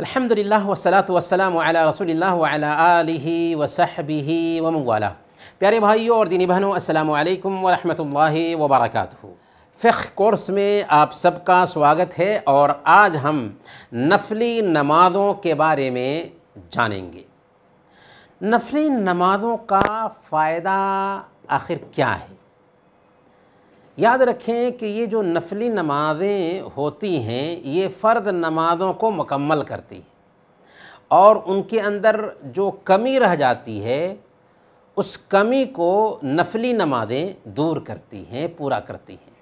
الحمد للہ وسلاۃ وسلم رسول اللہ و علیہ وصحبہ وموالا پیارے بھائیوں اور دینی بہنوں السلام علیکم ورحمۃ اللہ وبرکاتہ فقہ کورس میں آپ سب کا سواگت ہے اور آج ہم نفلی نمازوں کے بارے میں جانیں گے نفلی نمازوں کا فائدہ آخر کیا ہے یاد رکھیں کہ یہ جو نفلی نمازیں ہوتی ہیں یہ فرد نمازوں کو مکمل کرتی ہیں اور ان کے اندر جو کمی رہ جاتی ہے اس کمی کو نفلی نمازیں دور کرتی ہیں پورا کرتی ہیں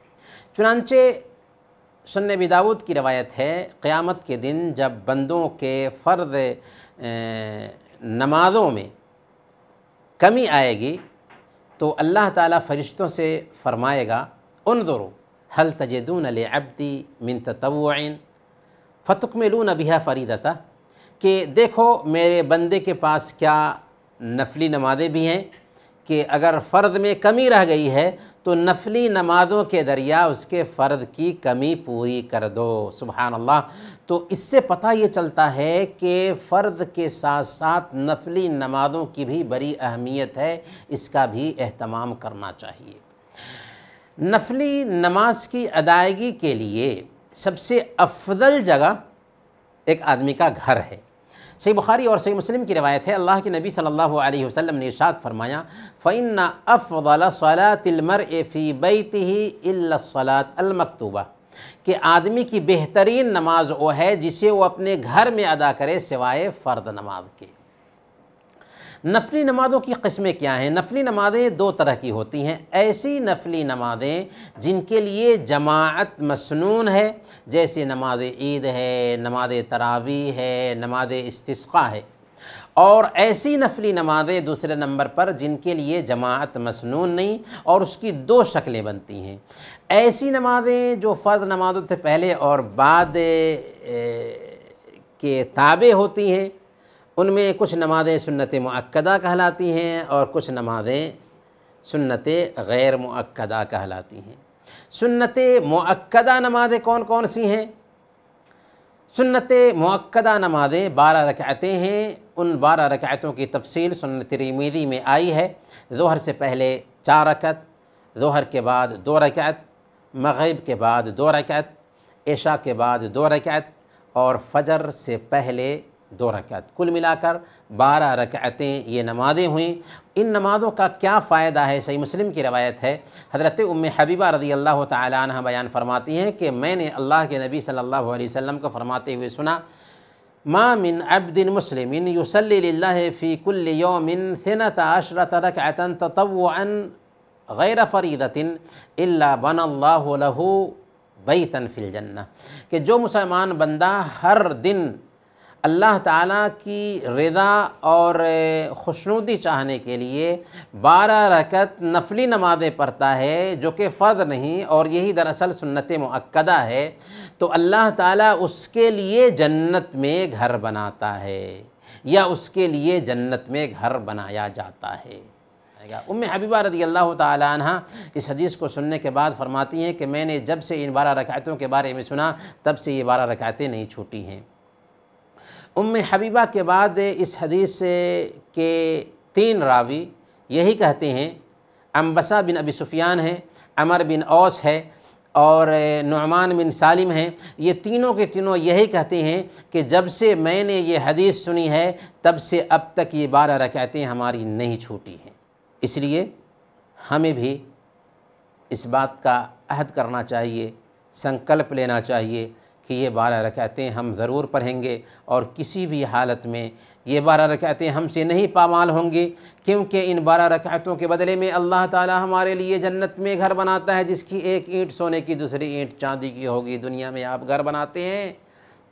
چنانچہ داود کی روایت ہے قیامت کے دن جب بندوں کے فرد نمازوں میں کمی آئے گی تو اللہ تعالیٰ فرشتوں سے فرمائے گا انظروا هل تجدون لعبدی من تطوعین فتکملون بها فریدتا کہ دیکھو میرے بندے کے پاس کیا نفلی نمازیں بھی ہیں کہ اگر فرد میں کمی رہ گئی ہے تو نفلی نمازوں کے دریا اس کے فرد کی کمی پوری کر دو سبحان اللہ تو اس سے پتہ یہ چلتا ہے کہ فرد کے ساتھ ساتھ نفلی نمازوں کی بھی بڑی اہمیت ہے اس کا بھی اہتمام کرنا چاہیے نفلی نماز کی ادائیگی کے لیے سب سے افضل جگہ ایک آدمی کا گھر ہے صحیح بخاری اور صحیح مسلم کی روایت ہے اللہ کے نبی صلی اللہ علیہ وسلم نے ارشاد فرمایا فعن صَلَاتِ الْمَرْءِ فی بَيْتِهِ إِلَّا سولاۃ المکتوبہ کہ آدمی کی بہترین نماز وہ ہے جسے وہ اپنے گھر میں ادا کرے سوائے فرد نماز کے نفلی نمازوں کی قسمیں کیا ہیں نفلی نمازیں دو طرح کی ہوتی ہیں ایسی نفلی نمازیں جن کے لیے جماعت مسنون ہے جیسے نماز عید ہے نماز تراوی ہے نماز استسقا ہے اور ایسی نفلی نمازیں دوسرے نمبر پر جن کے لیے جماعت مسنون نہیں اور اس کی دو شکلیں بنتی ہیں ایسی نمازیں جو فرض نمازوں سے پہلے اور بعد کے تابع ہوتی ہیں ان میں کچھ نمازیں سنت معقدہ کہلاتی ہیں اور کچھ نمازیں سنت غیر معقدہ کہلاتی ہیں سنت معقدہ نمازیں کون کون سی ہیں سنت معقدہ نمازیں بارہ رکعتیں ہیں ان بارہ رکعتوں کی تفصیل سنت ریمیدی میں آئی ہے ظہر سے پہلے چار رکعت ظہر کے بعد دو رکعت مغیب کے بعد دو رکعت عشاء کے بعد دو رکعت اور فجر سے پہلے دو رکعت کل ملا کر بارہ رکعتیں یہ نمازیں ہوئیں ان نمازوں کا کیا فائدہ ہے صحیح مسلم کی روایت ہے حضرت ام حبیبہ رضی اللہ تعالیٰ عنہ بیان فرماتی ہیں کہ میں نے اللہ کے نبی صلی اللہ علیہ وسلم کو فرماتے ہوئے سنا ما من عبد مسلم یومن تطوعا غیر بن اللہ بیتن فی الجنہ کہ جو مسلمان بندہ ہر دن اللہ تعالیٰ کی رضا اور خوشنودی چاہنے کے لیے بارہ رکت نفلی نمازیں پڑھتا ہے جو کہ فرد نہیں اور یہی دراصل سنت معقدہ ہے تو اللہ تعالیٰ اس کے لیے جنت میں گھر بناتا ہے یا اس کے لیے جنت میں گھر بنایا جاتا ہے ام حبیبہ رضی اللہ تعالیٰ عنہ اس حدیث کو سننے کے بعد فرماتی ہیں کہ میں نے جب سے ان بارہ رکعتوں کے بارے میں سنا تب سے یہ بارہ رکعتیں نہیں چھوٹی ہیں ام حبیبہ کے بعد اس حدیث کے تین راوی یہی کہتے ہیں امبسا بن ابی سفیان ہیں عمر بن اوس ہے اور نعمان بن سالم ہیں یہ تینوں کے تینوں یہی کہتے ہیں کہ جب سے میں نے یہ حدیث سنی ہے تب سے اب تک یہ بارہ رکعتیں ہماری نہیں چھوٹی ہیں اس لیے ہمیں بھی اس بات کا عہد کرنا چاہیے سنکلپ لینا چاہیے کہ یہ بارہ رکعتیں ہم ضرور پڑھیں گے اور کسی بھی حالت میں یہ بارہ رکعتیں ہم سے نہیں پامال ہوں گی کیونکہ ان بارہ رکعتوں کے بدلے میں اللہ تعالی ہمارے لیے جنت میں گھر بناتا ہے جس کی ایک اینٹ سونے کی دوسری اینٹ چاندی کی ہوگی دنیا میں آپ گھر بناتے ہیں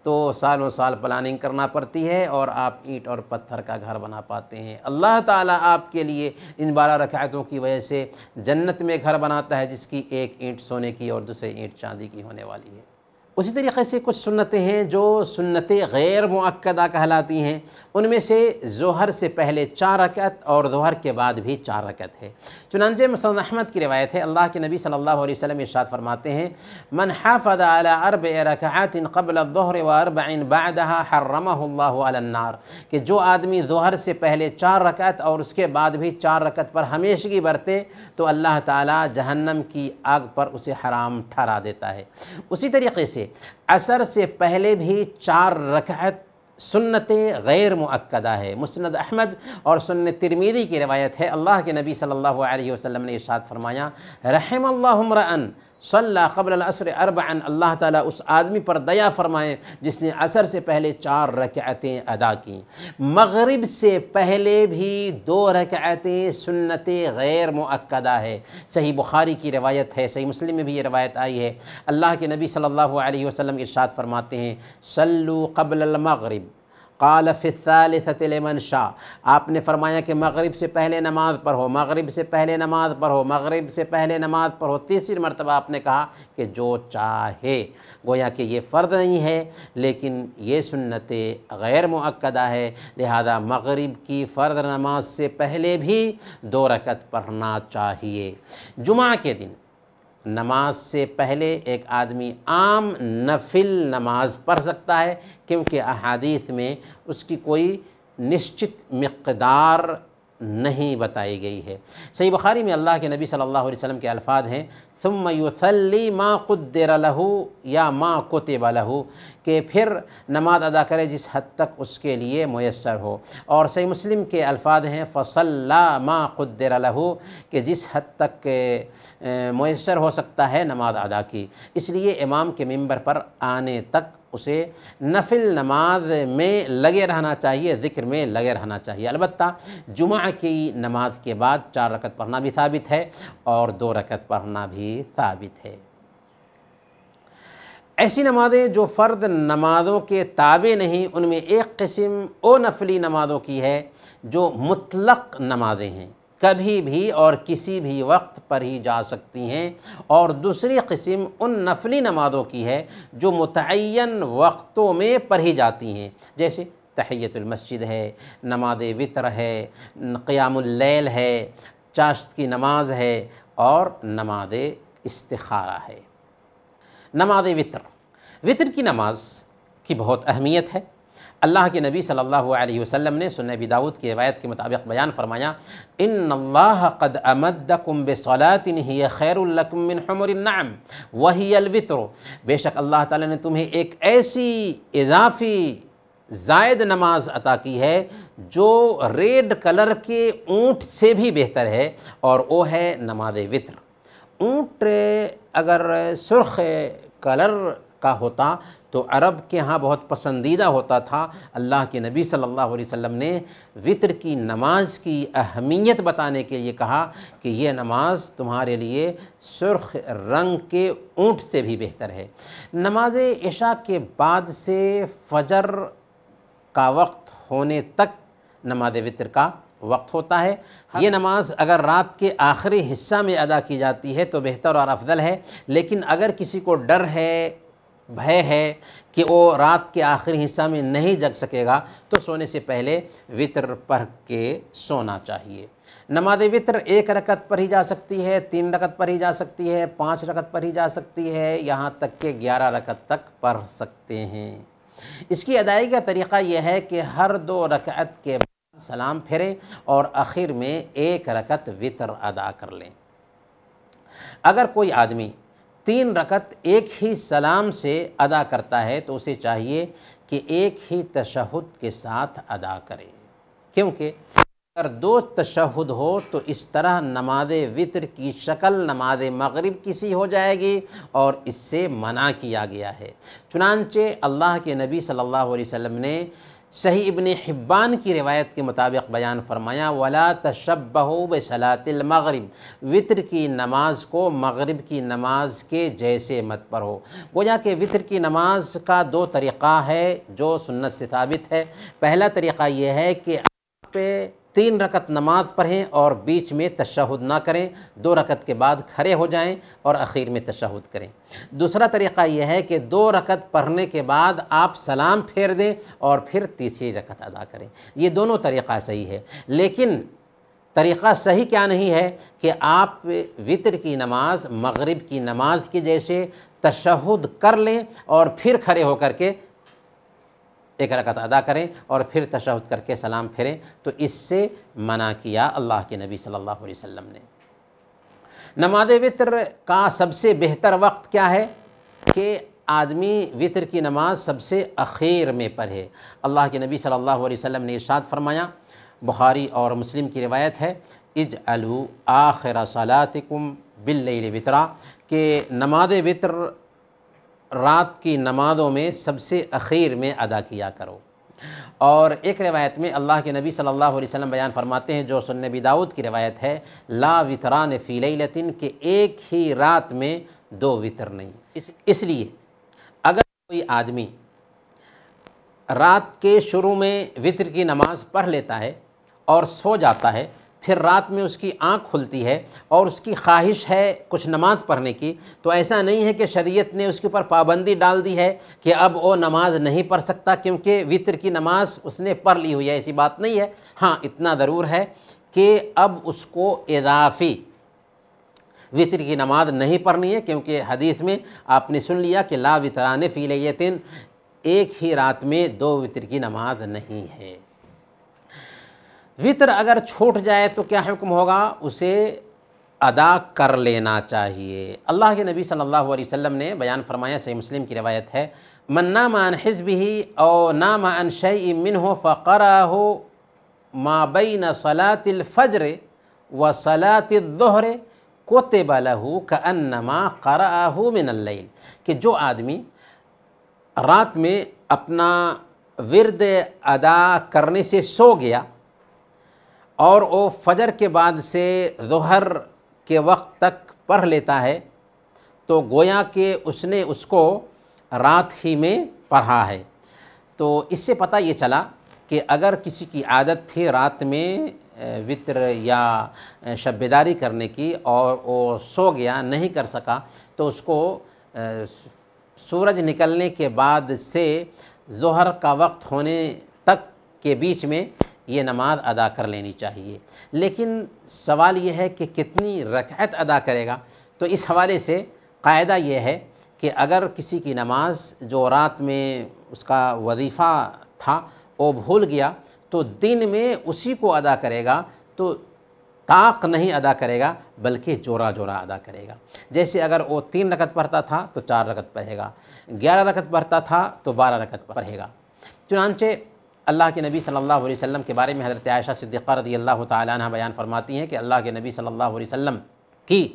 تو سالوں سال پلاننگ کرنا پڑتی ہے اور آپ اینٹ اور پتھر کا گھر بنا پاتے ہیں اللہ تعالیٰ آپ کے لیے ان بارہ رکعتوں کی وجہ سے جنت میں گھر بناتا ہے جس کی ایک اینٹ سونے کی اور دوسرے اینٹ چاندی کی ہونے والی ہے اسی طریقے سے کچھ سنتیں ہیں جو سنتیں غیر معقدہ کہلاتی ہیں ان میں سے ظہر سے پہلے چار رکعت اور ظہر کے بعد بھی چار رکعت ہے چنانچہ مسلم احمد کی روایت ہے اللہ کے نبی صلی اللہ علیہ وسلم ارشاد فرماتے ہیں من منحاف عرب رکعات قبل الظہر و ارب ان با حرم اللہ النار کہ جو آدمی ظہر سے پہلے چار رکعت اور اس کے بعد بھی چار رکعت پر ہمیشگی برتے تو اللہ تعالی جہنم کی آگ پر اسے حرام ٹھہرا دیتا ہے اسی طریقے سے اثر سے پہلے بھی چار رکعت سنت غیر معقدہ ہے مسند احمد اور سنت ترمیری کی روایت ہے اللہ کے نبی صلی اللہ علیہ وسلم نے فرمایا رحم اللہ صلی قبل العصر اربعن اللہ تعالیٰ اس آدمی پر دیا فرمائے جس نے عصر سے پہلے چار رکعتیں ادا کیں مغرب سے پہلے بھی دو رکعتیں سنت غیر معقدہ ہے صحیح بخاری کی روایت ہے صحیح مسلم میں بھی یہ روایت آئی ہے اللہ کے نبی صلی اللہ علیہ وسلم ارشاد فرماتے ہیں صلو قبل المغرب قالفص علصل لمن شاہ آپ نے فرمایا کہ مغرب سے پہلے نماز پڑھو مغرب سے پہلے نماز پڑھو مغرب سے پہلے نماز پڑھو تیسری مرتبہ آپ نے کہا کہ جو چاہے گویا کہ یہ فرض نہیں ہے لیکن یہ سنت غیر معقدہ ہے لہذا مغرب کی فرض نماز سے پہلے بھی دو رکت پڑھنا چاہیے جمعہ کے دن نماز سے پہلے ایک آدمی عام نفل نماز پڑھ سکتا ہے کیونکہ احادیث میں اس کی کوئی نشچت مقدار نہیں بتائی گئی ہے سی بخاری میں اللہ کے نبی صلی اللہ علیہ وسلم کے الفاظ ہیں ثم یسلی ما قدر لہو یا ما کتب لہو کہ پھر نماز ادا کرے جس حد تک اس کے لیے میسر ہو اور صحیح مسلم کے الفاظ ہیں فص ما قدر لہو کہ جس حد تک میسر ہو سکتا ہے نماز ادا کی اس لیے امام کے ممبر پر آنے تک اسے نفل نماز میں لگے رہنا چاہیے ذکر میں لگے رہنا چاہیے البتہ جمعہ کی نماز کے بعد چار رکعت پڑھنا بھی ثابت ہے اور دو رکعت پڑھنا بھی ثابت ہے ایسی نمازیں جو فرد نمازوں کے تابع نہیں ان میں ایک قسم او نفلی نمازوں کی ہے جو مطلق نمازیں ہیں کبھی بھی اور کسی بھی وقت پر ہی جا سکتی ہیں اور دوسری قسم ان نفلی نمازوں کی ہے جو متعین وقتوں میں پڑھی جاتی ہیں جیسے تحیت المسجد ہے نماز وطر ہے قیام اللیل ہے چاشت کی نماز ہے اور نماز استخارہ ہے نماز وطر وطر کی نماز کی بہت اہمیت ہے اللہ کے نبی صلی اللہ علیہ وسلم نے سنہ ابی دعوت کی روایت کے مطابق بیان فرمایا ان لَكُمْ کم حُمُرِ خیر وہی الْوِتْرُ بے شک اللہ تعالی نے تمہیں ایک ایسی اضافی زائد نماز عطا کی ہے جو ریڈ کلر کے اونٹ سے بھی بہتر ہے اور وہ ہے نماز وطر اونٹ اگر سرخ کلر کا ہوتا تو عرب کے ہاں بہت پسندیدہ ہوتا تھا اللہ کے نبی صلی اللہ علیہ وسلم نے وطر کی نماز کی اہمیت بتانے کے لیے کہا کہ یہ نماز تمہارے لیے سرخ رنگ کے اونٹ سے بھی بہتر ہے نماز عشاء کے بعد سے فجر کا وقت ہونے تک نماز وطر کا وقت ہوتا ہے یہ ہاں۔ نماز اگر رات کے آخری حصہ میں ادا کی جاتی ہے تو بہتر اور افضل ہے لیکن اگر کسی کو ڈر ہے بھے ہے کہ وہ رات کے آخری حصہ میں نہیں جگ سکے گا تو سونے سے پہلے وطر پڑھ کے سونا چاہیے نماز وطر ایک رکت پڑھی جا سکتی ہے تین رکت پڑھی جا سکتی ہے پانچ رکت پڑھی جا سکتی ہے یہاں تک کہ گیارہ رکت تک پڑھ سکتے ہیں اس کی ادائیگی کا طریقہ یہ ہے کہ ہر دو رکعت کے بعد سلام پھریں اور آخر میں ایک رکت وطر ادا کر لیں اگر کوئی آدمی تین رکت ایک ہی سلام سے ادا کرتا ہے تو اسے چاہیے کہ ایک ہی تشہد کے ساتھ ادا کرے کیونکہ اگر دو تشہد ہو تو اس طرح نماز وطر کی شکل نماز مغرب کی سی ہو جائے گی اور اس سے منع کیا گیا ہے چنانچہ اللہ کے نبی صلی اللہ علیہ وسلم نے صحیح ابن حبان کی روایت کے مطابق بیان فرمایا وَلَا تَشَبَّهُ بہوب الْمَغْرِبِ وطر کی نماز کو مغرب کی نماز کے جیسے مت پر ہو کہ وطر کی نماز کا دو طریقہ ہے جو سنت سے ثابت ہے پہلا طریقہ یہ ہے کہ آپ تین رکت نماز پڑھیں اور بیچ میں تشہد نہ کریں دو رکت کے بعد کھڑے ہو جائیں اور اخیر میں تشہد کریں دوسرا طریقہ یہ ہے کہ دو رکت پڑھنے کے بعد آپ سلام پھیر دیں اور پھر تیسری رکت ادا کریں یہ دونوں طریقہ صحیح ہے لیکن طریقہ صحیح کیا نہیں ہے کہ آپ وطر کی نماز مغرب کی نماز کی جیسے تشہد کر لیں اور پھر کھڑے ہو کر کے ایک رکعت ادا کریں اور پھر تشہد کر کے سلام پھریں تو اس سے منع کیا اللہ کے نبی صلی اللہ علیہ وسلم نے نماز وطر کا سب سے بہتر وقت کیا ہے کہ آدمی وطر کی نماز سب سے اخیر میں پڑھے اللہ کے نبی صلی اللہ علیہ وسلم نے ارشاد فرمایا بخاری اور مسلم کی روایت ہے اج الو آخر صلاتکم باللیل وطرہ وطرا کہ نماز وطر رات کی نمازوں میں سب سے اخیر میں ادا کیا کرو اور ایک روایت میں اللہ کے نبی صلی اللہ علیہ وسلم بیان فرماتے ہیں جو نبی دعوت کی روایت ہے لا وطران فی لیلتن کہ ایک ہی رات میں دو وطر نہیں اس لیے اگر کوئی آدمی رات کے شروع میں وطر کی نماز پڑھ لیتا ہے اور سو جاتا ہے پھر رات میں اس کی آنکھ کھلتی ہے اور اس کی خواہش ہے کچھ نماز پڑھنے کی تو ایسا نہیں ہے کہ شریعت نے اس کے اوپر پابندی ڈال دی ہے کہ اب وہ نماز نہیں پڑھ سکتا کیونکہ وطر کی نماز اس نے پڑھ لی ہوئی ہے ایسی بات نہیں ہے ہاں اتنا ضرور ہے کہ اب اس کو اضافی وطر کی نماز نہیں پڑھنی ہے کیونکہ حدیث میں آپ نے سن لیا کہ لا وطران فی لیتن ایک ہی رات میں دو وطر کی نماز نہیں ہے وطر اگر چھوٹ جائے تو کیا حکم ہوگا اسے ادا کر لینا چاہیے اللہ کے نبی صلی اللہ علیہ وسلم نے بیان فرمایا صحیح مسلم کی روایت ہے من نام عن حزبحی او نام عن شعی من ہو ما آ صلاة الفجر صلاط الفجرِ و صلاطل دوہرے کوت بلحو کنما قرآہ من کہ جو آدمی رات میں اپنا ورد ادا کرنے سے سو گیا اور وہ فجر کے بعد سے ظہر کے وقت تک پڑھ لیتا ہے تو گویا کہ اس نے اس کو رات ہی میں پڑھا ہے تو اس سے پتہ یہ چلا کہ اگر کسی کی عادت تھی رات میں وطر یا شبیداری کرنے کی اور وہ سو گیا نہیں کر سکا تو اس کو سورج نکلنے کے بعد سے ظہر کا وقت ہونے تک کے بیچ میں یہ نماز ادا کر لینی چاہیے لیکن سوال یہ ہے کہ کتنی رکعت ادا کرے گا تو اس حوالے سے قاعدہ یہ ہے کہ اگر کسی کی نماز جو رات میں اس کا وظیفہ تھا وہ بھول گیا تو دن میں اسی کو ادا کرے گا تو طاق نہیں ادا کرے گا بلکہ جورا جورا ادا کرے گا جیسے اگر وہ تین رکت پڑھتا تھا تو چار رکعت پڑھے گا گیارہ رکعت پڑھتا تھا تو بارہ رکت پڑھے گا چنانچہ اللہ کے نبی صلی اللہ علیہ وسلم کے بارے میں حضرت عائشہ رضی اللہ تعالیٰ عنہ بیان فرماتی ہیں کہ اللہ کے نبی صلی اللہ علیہ وسلم کی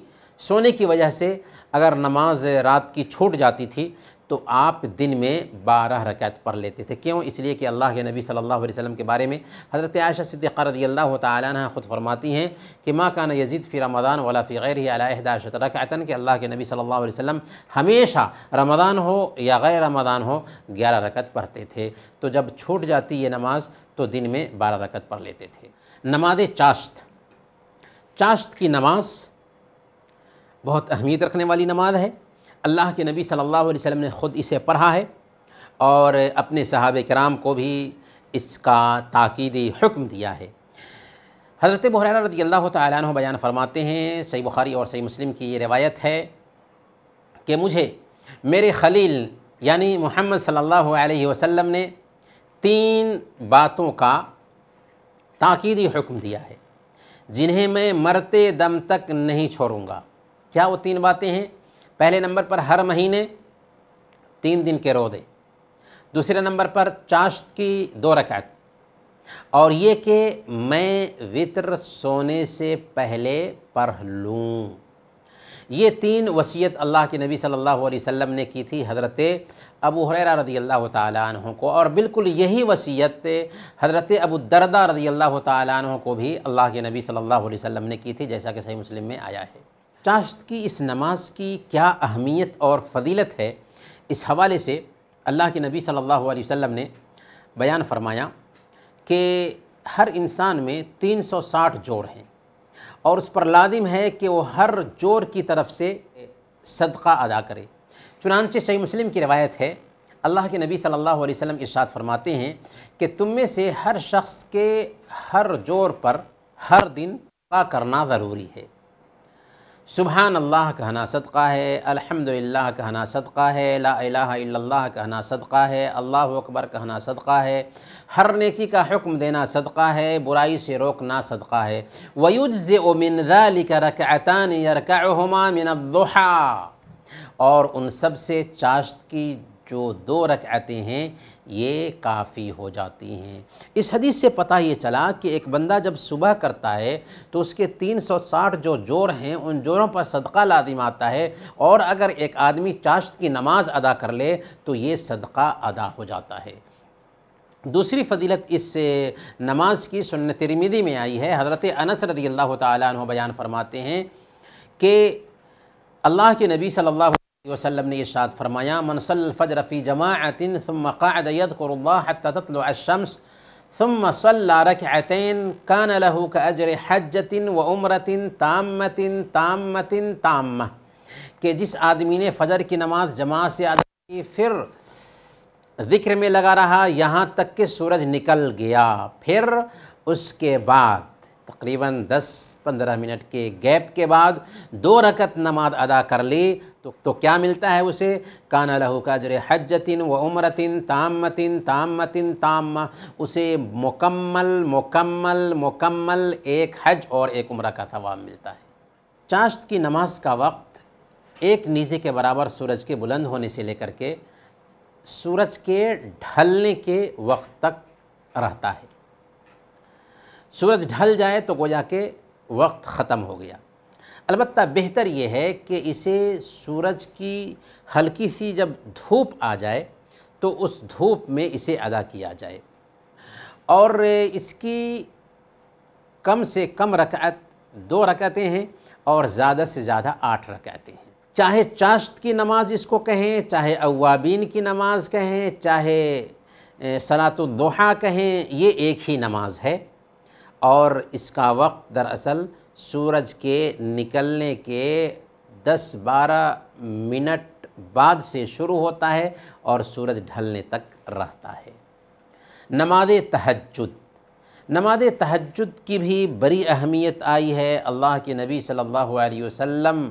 سونے کی وجہ سے اگر نماز رات کی چھوٹ جاتی تھی تو آپ دن میں بارہ رکعت پڑھ لیتے تھے کیوں اس لیے کہ اللہ کے نبی صلی اللہ علیہ وسلم کے بارے میں حضرت عائشہ صدیقہ رضی اللہ تعالیٰ عنہ خود فرماتی ہیں کہ ما کان یزید فی رمضان ہی والا فیر عشت رکعتن کہ اللہ کے نبی صلی اللہ علیہ وسلم ہمیشہ رمضان ہو یا غیر رمضان ہو گیارہ رکعت پڑھتے تھے تو جب چھوٹ جاتی یہ نماز تو دن میں بارہ رکعت پڑھ لیتے تھے نماز چاشت چاشت کی نماز بہت اہمیت رکھنے والی نماز ہے اللہ کے نبی صلی اللہ علیہ وسلم نے خود اسے پڑھا ہے اور اپنے صحابہ کرام کو بھی اس کا تاکیدی حکم دیا ہے حضرت رضی اللہ تعالیٰ عنہ بیان فرماتے ہیں صحیح بخاری اور صحیح مسلم کی یہ روایت ہے کہ مجھے میرے خلیل یعنی محمد صلی اللہ علیہ وسلم نے تین باتوں کا تاکیدی حکم دیا ہے جنہیں میں مرتے دم تک نہیں چھوڑوں گا کیا وہ تین باتیں ہیں پہلے نمبر پر ہر مہینے تین دن کے رودے دوسرے نمبر پر چاشت کی دو رکعت اور یہ کہ میں وطر سونے سے پہلے پڑھ لوں یہ تین وصیت اللہ کے نبی صلی اللہ علیہ وسلم نے کی تھی حضرت ابو حریرہ رضی اللہ تعالیٰ عنہ کو اور بالکل یہی وصیت حضرت ابو دردہ رضی اللہ تعالیٰ عنہ کو بھی اللہ کے نبی صلی اللہ علیہ وسلم نے کی تھی جیسا کہ صحیح مسلم میں آیا ہے چاشت کی اس نماز کی کیا اہمیت اور فضیلت ہے اس حوالے سے اللہ کے نبی صلی اللہ علیہ وسلم نے بیان فرمایا کہ ہر انسان میں تین سو ساٹھ جوڑ ہیں اور اس پر لادم ہے کہ وہ ہر جوڑ کی طرف سے صدقہ ادا کرے چنانچہ صحیح مسلم کی روایت ہے اللہ کے نبی صلی اللہ علیہ وسلم ارشاد فرماتے ہیں کہ تم میں سے ہر شخص کے ہر جوڑ پر ہر دن کا کرنا ضروری ہے سبحان اللہ کہنا صدقہ ہے الحمد کہنا صدقہ ہے لا الہ الا اللہ کہنا صدقہ ہے اللہ اکبر کہنا صدقہ ہے ہر نیکی کا حکم دینا صدقہ ہے برائی سے روکنا صدقہ ہے ذَلِكَ رَكْعَتَانِ يَرْكَعُهُمَا مِنَ کام اور ان سب سے چاشت کی جو دو رکعتیں ہیں یہ کافی ہو جاتی ہیں اس حدیث سے پتہ یہ چلا کہ ایک بندہ جب صبح کرتا ہے تو اس کے تین سو ساٹھ جو جور ہیں ان جوروں پر صدقہ لادم آتا ہے اور اگر ایک آدمی چاشت کی نماز ادا کر لے تو یہ صدقہ ادا ہو جاتا ہے دوسری فضیلت اس نماز کی ترمیدی میں آئی ہے حضرت انس رضی اللہ تعالیٰ عنہ بیان فرماتے ہیں کہ اللہ کے نبی صلی اللہ وسلم نے فرمایا من فرمایا الفجر فی جماعت ثم ادیت قرما حل شمس تطلع الشمس کان صلى کا اجر له و حجة وعمرة تامة تامة تامة کہ جس آدمی نے فجر کی نماز جماعت سے ادا کی پھر ذکر میں لگا رہا یہاں تک کہ سورج نکل گیا پھر اس کے بعد تقریباً دس پندرہ منٹ کے گیپ کے بعد دو رکت نماز ادا کر لی تو کیا ملتا ہے اسے کانا لہو کا حجتن و عمرتن تامتن تامتن تام اسے مکمل مکمل مکمل ایک حج اور ایک عمرہ کا ثواب ملتا ہے چاشت کی نماز کا وقت ایک نیزے کے برابر سورج کے بلند ہونے سے لے کر کے سورج کے ڈھلنے کے وقت تک رہتا ہے سورج ڈھل جائے تو گویا کہ وقت ختم ہو گیا البتہ بہتر یہ ہے کہ اسے سورج کی ہلکی سی جب دھوپ آ جائے تو اس دھوپ میں اسے ادا کیا جائے اور اس کی کم سے کم رکعت دو رکعتیں ہیں اور زیادہ سے زیادہ آٹھ رکعتیں ہیں چاہے چاشت کی نماز اس کو کہیں چاہے اوابین کی نماز کہیں چاہے صلاة الدوحہ کہیں یہ ایک ہی نماز ہے اور اس کا وقت دراصل سورج کے نکلنے کے دس بارہ منٹ بعد سے شروع ہوتا ہے اور سورج ڈھلنے تک رہتا ہے نماز تہجد نماز تہجد کی بھی بڑی اہمیت آئی ہے اللہ کے نبی صلی اللہ علیہ وسلم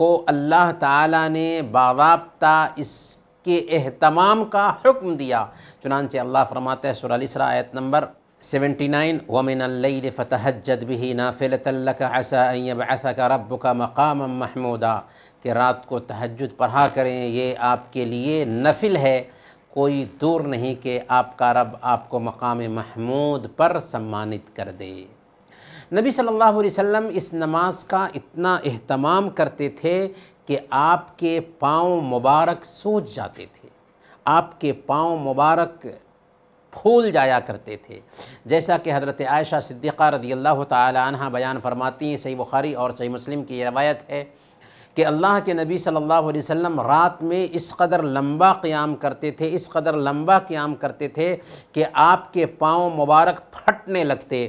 کو اللہ تعالیٰ نے باضابطہ اس کے اہتمام کا حکم دیا چنانچہ اللہ فرماتے آیت نمبر سیونٹی نائن غومن اللہ فتح جد بھی نا فلطلّ کا ایسا ایسا کا کہ رات کو تہجد پڑھا کریں یہ آپ کے لیے نفل ہے کوئی دور نہیں کہ آپ کا رب آپ کو مقام محمود پر سمانت کر دے نبی صلی اللہ علیہ وسلم اس نماز کا اتنا اہتمام کرتے تھے کہ آپ کے پاؤں مبارک سوچ جاتے تھے آپ کے پاؤں مبارک پھول جایا کرتے تھے جیسا کہ حضرت عائشہ صدیقہ رضی اللہ تعالی عنہ بیان فرماتی ہیں صحیح بخاری اور صحیح مسلم کی یہ روایت ہے کہ اللہ کے نبی صلی اللہ علیہ وسلم رات میں اس قدر لمبا قیام کرتے تھے اس قدر لمبا قیام کرتے تھے کہ آپ کے پاؤں مبارک پھٹنے لگتے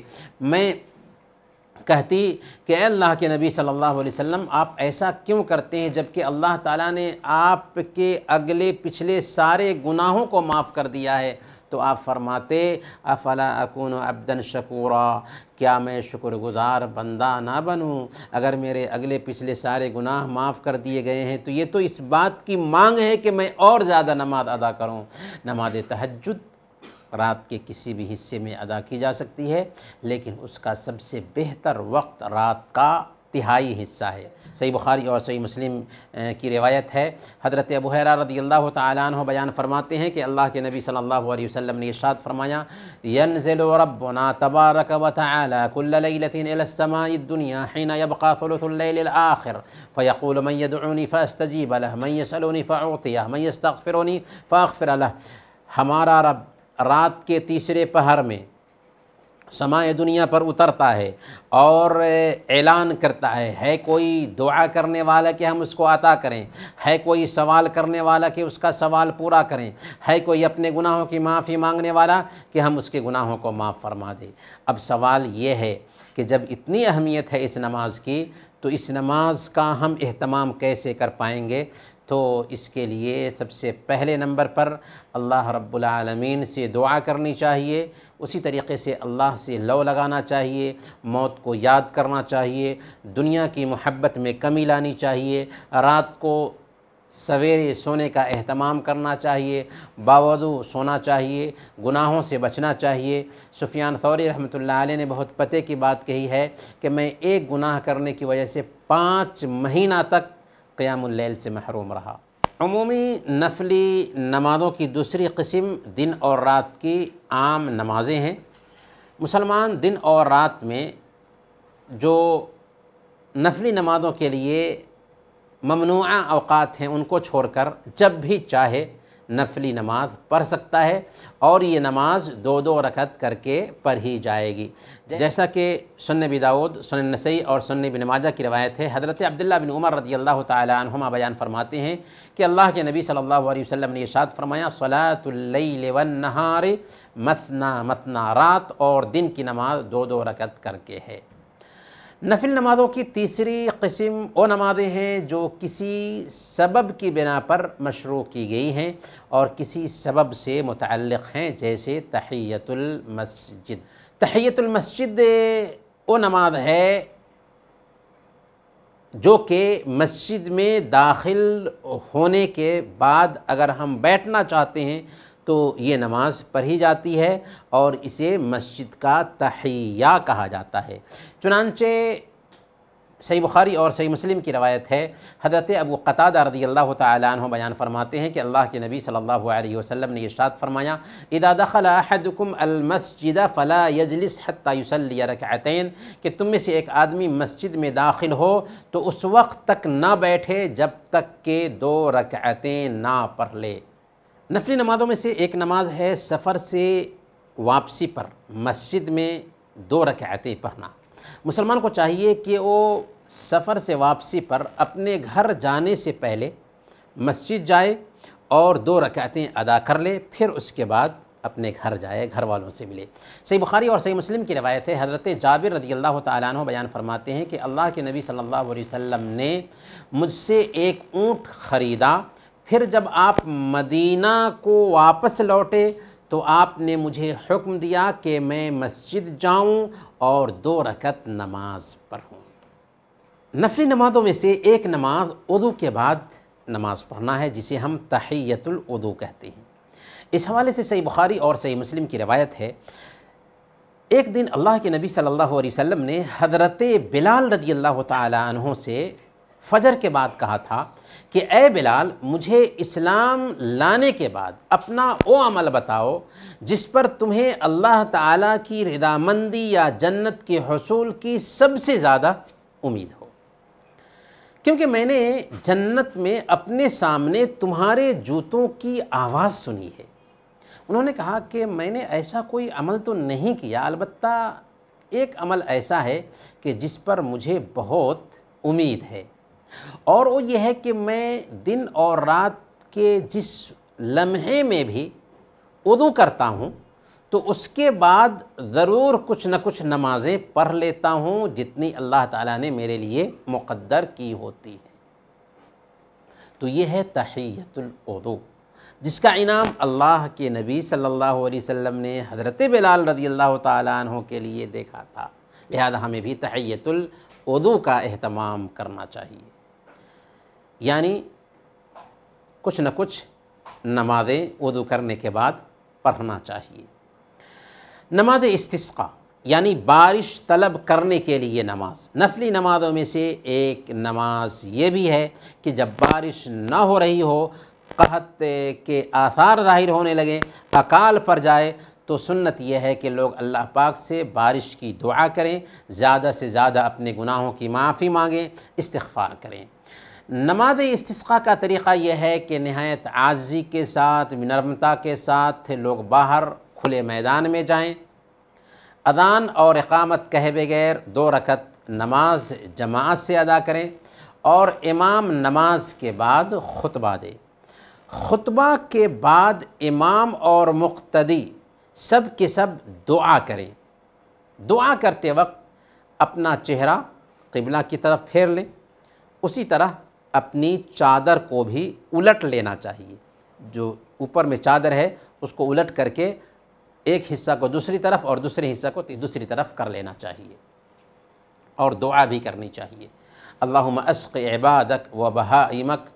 میں کہتی کہ اے اللہ کے نبی صلی اللہ علیہ وسلم آپ ایسا کیوں کرتے ہیں جبکہ اللہ تعالیٰ نے آپ کے اگلے پچھلے سارے گناہوں کو معاف کر دیا ہے تو آپ فرماتے افلا اکون عبدن شکورا کیا میں شکر گزار بندہ نہ بنوں اگر میرے اگلے پچھلے سارے گناہ معاف کر دیے گئے ہیں تو یہ تو اس بات کی مانگ ہے کہ میں اور زیادہ نماز ادا کروں نماز تہجد رات کے کسی بھی حصے میں ادا کی جا سکتی ہے لیکن اس کا سب سے بہتر وقت رات کا تہائی حصہ ہے صحیح بخاری اور صحیح مسلم کی روایت ہے حضرت ابو حیرہ رضی اللہ تعالیٰ عنہ بیان فرماتے ہیں کہ اللہ کے نبی صلی اللہ علیہ وسلم نے ارشاد فرمایا ینزل ربنا تبارک و تعالی کل لیلت الى السماء الدنیا حین يبقى ثلث اللیل الاخر فیقول من يدعونی فاستجیب له من يسألونی فاعطیه من يستغفرونی فاغفر له ہمارا رب رات کے تیسرے پہر میں سماع دنیا پر اترتا ہے اور اعلان کرتا ہے ہے کوئی دعا کرنے والا کہ ہم اس کو عطا کریں ہے کوئی سوال کرنے والا کہ اس کا سوال پورا کریں ہے کوئی اپنے گناہوں کی معافی مانگنے والا کہ ہم اس کے گناہوں کو معاف فرما دیں اب سوال یہ ہے کہ جب اتنی اہمیت ہے اس نماز کی تو اس نماز کا ہم اہتمام کیسے کر پائیں گے تو اس کے لیے سب سے پہلے نمبر پر اللہ رب العالمین سے دعا کرنی چاہیے اسی طریقے سے اللہ سے لو لگانا چاہیے موت کو یاد کرنا چاہیے دنیا کی محبت میں کمی لانی چاہیے رات کو سویرے سونے کا اہتمام کرنا چاہیے باوضو سونا چاہیے گناہوں سے بچنا چاہیے سفیان ثوری رحمۃ اللہ علیہ نے بہت پتے کی بات کہی ہے کہ میں ایک گناہ کرنے کی وجہ سے پانچ مہینہ تک قیام اللیل سے محروم رہا عمومی نفلی نمازوں کی دوسری قسم دن اور رات کی عام نمازیں ہیں مسلمان دن اور رات میں جو نفلی نمازوں کے لیے ممنوعہ اوقات ہیں ان کو چھوڑ کر جب بھی چاہے نفلی نماز پڑھ سکتا ہے اور یہ نماز دو دو رکعت کر کے پڑھ ہی جائے گی جیسا کہ سنبی سن نسی اور بن ماجہ کی روایت ہے حضرت عبداللہ بن عمر رضی اللہ تعالیٰ عنہما بیان فرماتے ہیں کہ اللہ کے نبی صلی اللہ علیہ وسلم نے ارشاد فرمایا صلاۃ اللیل والنہار مثنا مثنا رات اور دن کی نماز دو دو رکعت کر کے ہے نفل نمازوں کی تیسری قسم وہ نمازیں ہیں جو کسی سبب کی بنا پر مشروع کی گئی ہیں اور کسی سبب سے متعلق ہیں جیسے تحیت المسجد تحیت المسجد وہ نماز ہے جو کہ مسجد میں داخل ہونے کے بعد اگر ہم بیٹھنا چاہتے ہیں تو یہ نماز پڑھی جاتی ہے اور اسے مسجد کا تحیہ کہا جاتا ہے چنانچہ صحیح بخاری اور صحیح مسلم کی روایت ہے حضرت ابو قطادہ رضی اللہ تعالیٰ عنہ بیان فرماتے ہیں کہ اللہ کے نبی صلی اللہ علیہ وسلم نے اشاد فرمایا اِذَا دَخَلَ أَحَدُكُمْ الْمَسْجِدَ فَلَا یجلس حَتَّى يُسَلِّيَ رک کہ تم میں سے ایک آدمی مسجد میں داخل ہو تو اس وقت تک نہ بیٹھے جب تک کہ دو رکعتیں نہ پڑھ لے نفلی نمازوں میں سے ایک نماز ہے سفر سے واپسی پر مسجد میں دو رکعتیں پڑھنا مسلمان کو چاہیے کہ وہ سفر سے واپسی پر اپنے گھر جانے سے پہلے مسجد جائے اور دو رکعتیں ادا کر لے پھر اس کے بعد اپنے گھر جائے گھر والوں سے ملے صحیح بخاری اور صحیح مسلم کی روایت ہے حضرت جابر رضی اللہ تعالیٰ عنہ بیان فرماتے ہیں کہ اللہ کے نبی صلی اللہ علیہ وسلم نے مجھ سے ایک اونٹ خریدا پھر جب آپ مدینہ کو واپس لوٹے تو آپ نے مجھے حکم دیا کہ میں مسجد جاؤں اور دو رکت نماز پڑھوں نفلی نمازوں میں سے ایک نماز اردو کے بعد نماز پڑھنا ہے جسے ہم تحیت العضو کہتے ہیں اس حوالے سے صحیح بخاری اور صحیح مسلم کی روایت ہے ایک دن اللہ کے نبی صلی اللہ علیہ وسلم نے حضرت بلال رضی اللہ تعالی عنہوں سے فجر کے بعد کہا تھا کہ اے بلال مجھے اسلام لانے کے بعد اپنا وہ عمل بتاؤ جس پر تمہیں اللہ تعالیٰ کی ردا مندی یا جنت کے حصول کی سب سے زیادہ امید ہو کیونکہ میں نے جنت میں اپنے سامنے تمہارے جوتوں کی آواز سنی ہے انہوں نے کہا کہ میں نے ایسا کوئی عمل تو نہیں کیا البتہ ایک عمل ایسا ہے کہ جس پر مجھے بہت امید ہے اور وہ یہ ہے کہ میں دن اور رات کے جس لمحے میں بھی اردو کرتا ہوں تو اس کے بعد ضرور کچھ نہ کچھ نمازیں پڑھ لیتا ہوں جتنی اللہ تعالیٰ نے میرے لیے مقدر کی ہوتی ہے تو یہ ہے تحیت العدو جس کا انعام اللہ کے نبی صلی اللہ علیہ وسلم نے حضرت بلال رضی اللہ تعالیٰ عنہ کے لیے دیکھا تھا لہذا ہمیں بھی تحیت العدو کا اہتمام کرنا چاہیے یعنی کچھ نہ کچھ نمازیں وضو کرنے کے بعد پڑھنا چاہیے نماز استسقا یعنی بارش طلب کرنے کے لیے نماز نفلی نمازوں میں سے ایک نماز یہ بھی ہے کہ جب بارش نہ ہو رہی ہو قحط کے آثار ظاہر ہونے لگے اکال پر جائے تو سنت یہ ہے کہ لوگ اللہ پاک سے بارش کی دعا کریں زیادہ سے زیادہ اپنے گناہوں کی معافی مانگیں استغفار کریں نماز استسقا کا طریقہ یہ ہے کہ نہایت عاجزی کے ساتھ نرمتا کے ساتھ لوگ باہر کھلے میدان میں جائیں ادان اور اقامت کہے بغیر دو رکت نماز جماعت سے ادا کریں اور امام نماز کے بعد خطبہ دے خطبہ کے بعد امام اور مقتدی سب کے سب دعا کریں دعا کرتے وقت اپنا چہرہ قبلہ کی طرف پھیر لیں اسی طرح اپنی چادر کو بھی الٹ لینا چاہیے جو اوپر میں چادر ہے اس کو الٹ کر کے ایک حصہ کو دوسری طرف اور دوسرے حصہ کو دوسری طرف کر لینا چاہیے اور دعا بھی کرنی چاہیے اللہم اسق عبادک و بہائمک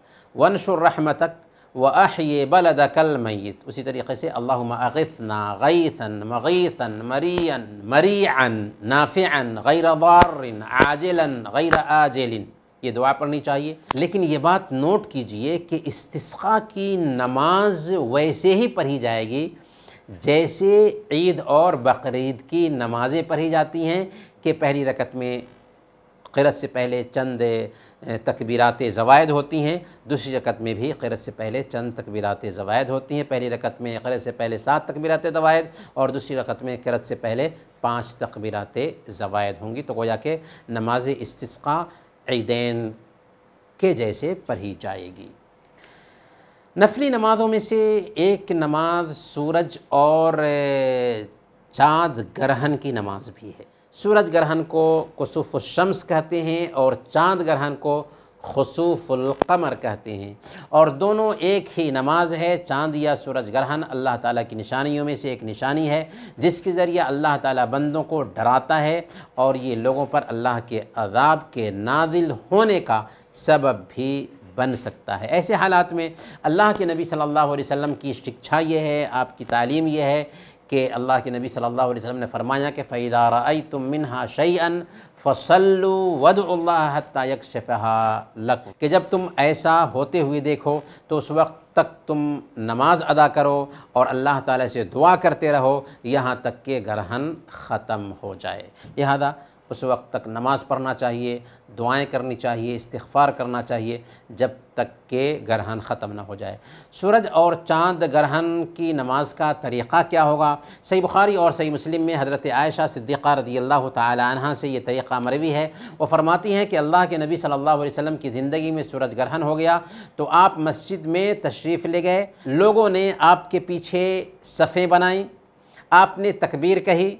امک رحمتک و احی بلدک المیت اسی طریقے سے اللہم اغثنا غیثا مغیثا مریعا مریعا نافعا غیر ضار عاجلا غیر آجل یہ دعا پڑھنی چاہیے لیکن یہ بات نوٹ کیجئے کہ استسقا کی نماز ویسے ہی پڑھی جائے گی جیسے عید اور بقرعید کی نمازیں پڑھی جاتی ہیں کہ پہلی رکعت میں قیرت سے پہلے چند تکبیرات زوائد ہوتی ہیں دوسری رکعت میں بھی قیرت سے پہلے چند تکبیرات زوائد ہوتی ہیں پہلی رکعت میں قرت سے پہلے سات تکبیرات زوائد اور دوسری رکعت میں قیرت سے پہلے پانچ تکبیرات زوائد ہوں گی تو گویا کہ نماز استسقا عیدین کے جیسے پڑھی جائے گی نفلی نمازوں میں سے ایک نماز سورج اور چاند گرہن کی نماز بھی ہے سورج گرہن کو کسوف الشمس کہتے ہیں اور چاند گرہن کو خصوف القمر کہتے ہیں اور دونوں ایک ہی نماز ہے چاند یا سورج گرہن اللہ تعالیٰ کی نشانیوں میں سے ایک نشانی ہے جس کے ذریعے اللہ تعالیٰ بندوں کو ڈراتا ہے اور یہ لوگوں پر اللہ کے عذاب کے نادل ہونے کا سبب بھی بن سکتا ہے ایسے حالات میں اللہ کے نبی صلی اللہ علیہ وسلم کی شکچھا یہ ہے آپ کی تعلیم یہ ہے کہ اللہ کے نبی صلی اللہ علیہ وسلم نے فرمایا کہ فَإِذَا رَأَيْتُم مِّنْهَا شَيْئًا فصلو ود اللہ حق شفہ لکھ کہ جب تم ایسا ہوتے ہوئے دیکھو تو اس وقت تک تم نماز ادا کرو اور اللہ تعالیٰ سے دعا کرتے رہو یہاں تک کہ گرہن ختم ہو جائے دا اس وقت تک نماز پڑھنا چاہیے دعائیں کرنی چاہیے استغفار کرنا چاہیے جب تک کہ گرہن ختم نہ ہو جائے سورج اور چاند گرہن کی نماز کا طریقہ کیا ہوگا صحیح بخاری اور صحیح مسلم میں حضرت عائشہ صدیقہ رضی اللہ تعالی عنہ سے یہ طریقہ مروی ہے وہ فرماتی ہیں کہ اللہ کے نبی صلی اللہ علیہ وسلم کی زندگی میں سورج گرہن ہو گیا تو آپ مسجد میں تشریف لے گئے لوگوں نے آپ کے پیچھے صفیں بنائیں آپ نے تکبیر کہی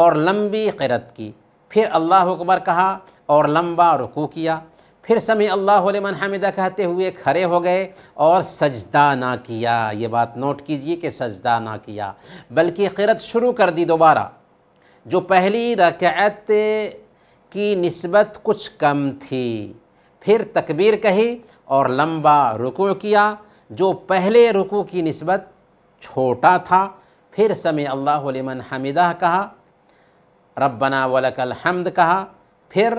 اور لمبی قرت کی پھر اللہ اکبر کہا اور لمبا رکو کیا پھر سمی اللہ لمن حمدہ کہتے ہوئے کھڑے ہو گئے اور سجدہ نہ کیا یہ بات نوٹ کیجئے کہ سجدہ نہ کیا بلکہ قرت شروع کر دی دوبارہ جو پہلی رکعت کی نسبت کچھ کم تھی پھر تکبیر کہی اور لمبا رکوع کیا جو پہلے رکو کی نسبت چھوٹا تھا پھر سمی اللہ لمن حمدہ کہا ربنا ولک الحمد کہا پھر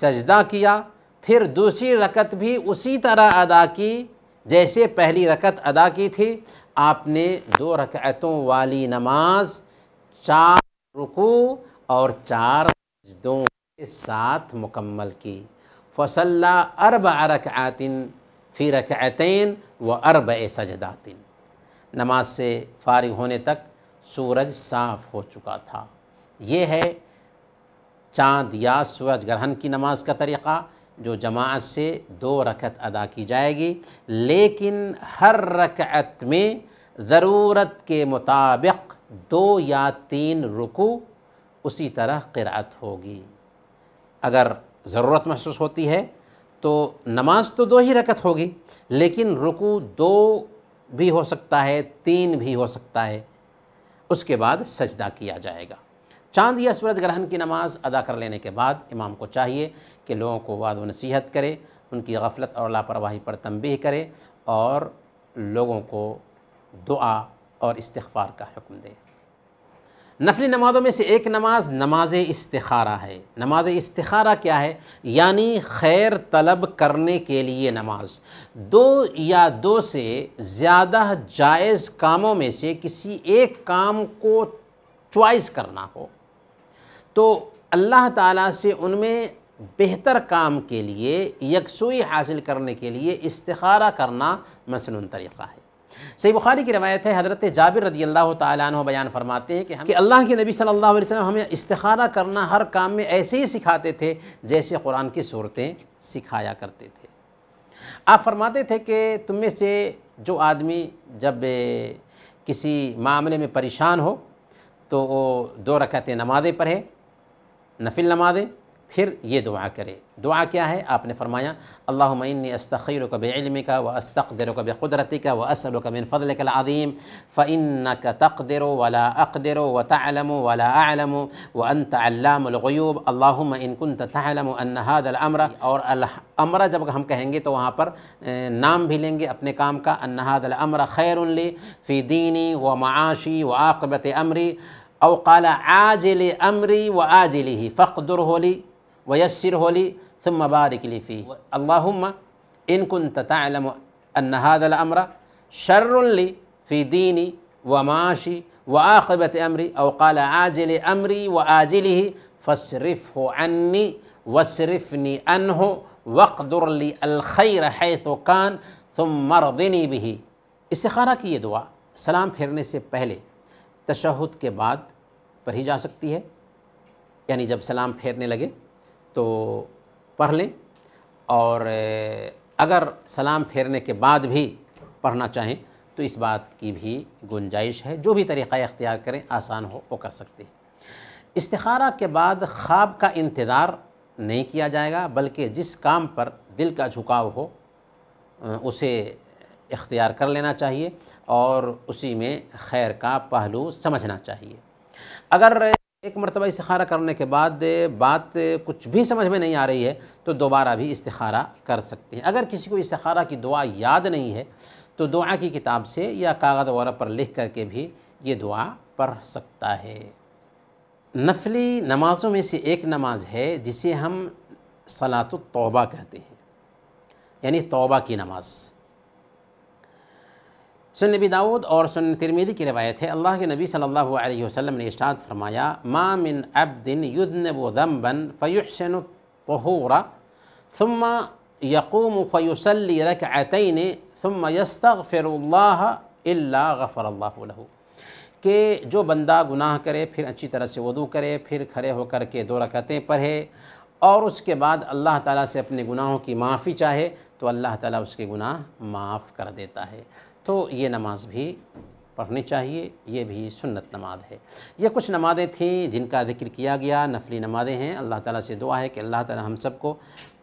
سجدہ کیا پھر دوسری رکت بھی اسی طرح ادا کی جیسے پہلی رکت ادا کی تھی آپ نے دو رکعتوں والی نماز چار رکو اور چار سجدوں کے ساتھ مکمل کی فصلہ ارب ارک فی رکعتین و ارب سجداتن نماز سے فارغ ہونے تک سورج صاف ہو چکا تھا یہ ہے چاند یا سورج گرہن کی نماز کا طریقہ جو جماعت سے دو رکعت ادا کی جائے گی لیکن ہر رکعت میں ضرورت کے مطابق دو یا تین رکو اسی طرح قرعت ہوگی اگر ضرورت محسوس ہوتی ہے تو نماز تو دو ہی رکعت ہوگی لیکن رکو دو بھی ہو سکتا ہے تین بھی ہو سکتا ہے اس کے بعد سجدہ کیا جائے گا چاند یا سورج گرہن کی نماز ادا کر لینے کے بعد امام کو چاہیے کہ لوگوں کو وعد و نصیحت کرے ان کی غفلت اور لاپرواہی پر تنبیہ کرے اور لوگوں کو دعا اور استغفار کا حکم دے نفلی نمازوں میں سے ایک نماز نماز استخارہ ہے نماز استخارہ کیا ہے یعنی خیر طلب کرنے کے لیے نماز دو یا دو سے زیادہ جائز کاموں میں سے کسی ایک کام کو چوائز کرنا ہو تو اللہ تعالیٰ سے ان میں بہتر کام کے لیے یکسوئی حاصل کرنے کے لیے استخارہ کرنا مسنون طریقہ ہے صحیح بخاری کی روایت ہے حضرت جابر رضی اللہ تعالیٰ عنہ بیان فرماتے ہیں کہ اللہ کے نبی صلی اللہ علیہ وسلم ہمیں استخارہ کرنا ہر کام میں ایسے ہی سکھاتے تھے جیسے قرآن کی صورتیں سکھایا کرتے تھے آپ فرماتے تھے کہ تم میں سے جو آدمی جب کسی معاملے میں پریشان ہو تو وہ دو رکعتیں نمازیں پڑھے نفل نماز پھر یہ دعا کرے دعا کیا ہے آپ نے فرمایا اللہم انی استخیرک بعلمک و استقدرک بقدرتک و اسألک من فضلک العظیم فإنک تقدر ولا اقدر و تعلم ولا اعلم و انت علام الغیوب اللہم ان کنت تعلم ان هذا الامر اور الامر جب ہم کہیں گے تو وہاں پر اه، نام بھی لیں گے اپنے کام کا ان هذا الامر خیر لی فی دینی و معاشی و آقبت امری أو قال عاجل أمري وآجله فاقدره لي ويسره لي ثم بارك لي فيه اللهم إن كنت تعلم أن هذا الأمر شر لي في ديني وماشي وآخبة أمري أو قال عاجل أمري وآجله فاصرفه عني واصرفني عنه واقدر لي الخير حيث كان ثم ارضني به استخارة کی یہ دعا سلام پھرنے سے پہلے تشہد کے بعد پڑھی جا سکتی ہے یعنی جب سلام پھیرنے لگے تو پڑھ لیں اور اگر سلام پھیرنے کے بعد بھی پڑھنا چاہیں تو اس بات کی بھی گنجائش ہے جو بھی طریقہ اختیار کریں آسان ہو وہ کر سکتے ہیں استخارہ کے بعد خواب کا انتظار نہیں کیا جائے گا بلکہ جس کام پر دل کا جھکاؤ ہو اسے اختیار کر لینا چاہیے اور اسی میں خیر کا پہلو سمجھنا چاہیے اگر ایک مرتبہ استخارہ کرنے کے بعد بات کچھ بھی سمجھ میں نہیں آ رہی ہے تو دوبارہ بھی استخارہ کر سکتے ہیں اگر کسی کو استخارہ کی دعا یاد نہیں ہے تو دعا کی کتاب سے یا کاغذ وغیرہ پر لکھ کر کے بھی یہ دعا پڑھ سکتا ہے نفلی نمازوں میں سے ایک نماز ہے جسے ہم صلاة التوبہ توبہ کہتے ہیں یعنی توبہ کی نماز نبی داود اور سن ترمیدی کی روایت ہے اللہ کے نبی صلی اللہ علیہ وسلم نے اشتاد فرمایا من عبد یذنب ذنبا فیحسن الطہور ثم یقوم فیسلی رکعتین ثم یستغفر اللہ الا غفر اللہ له کہ جو بندہ گناہ کرے پھر اچھی طرح سے وضو کرے پھر کھڑے ہو کر کے دو رکعتیں پڑھے اور اس کے بعد اللہ تعالیٰ سے اپنے گناہوں کی معافی چاہے تو اللہ تعالیٰ اس کے گناہ معاف کر دیتا ہے تو یہ نماز بھی پڑھنی چاہیے یہ بھی سنت نماز ہے یہ کچھ نمازیں تھیں جن کا ذکر کیا گیا نفلی نمازیں ہیں اللہ تعالیٰ سے دعا ہے کہ اللہ تعالیٰ ہم سب کو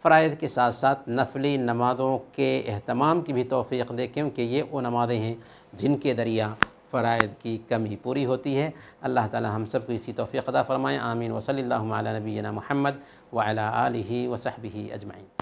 فرائد کے ساتھ ساتھ نفلی نمازوں کے اہتمام کی بھی توفیق دے کیونکہ یہ وہ نمازیں ہیں جن کے ذریعہ فرائد کی کمی پوری ہوتی ہے اللہ تعالیٰ ہم سب کو اسی توفیق دہ فرمائے آمین وصلی اللہ علیہ نبینا محمد وعلیٰ آلہ وصحبہ اجمعین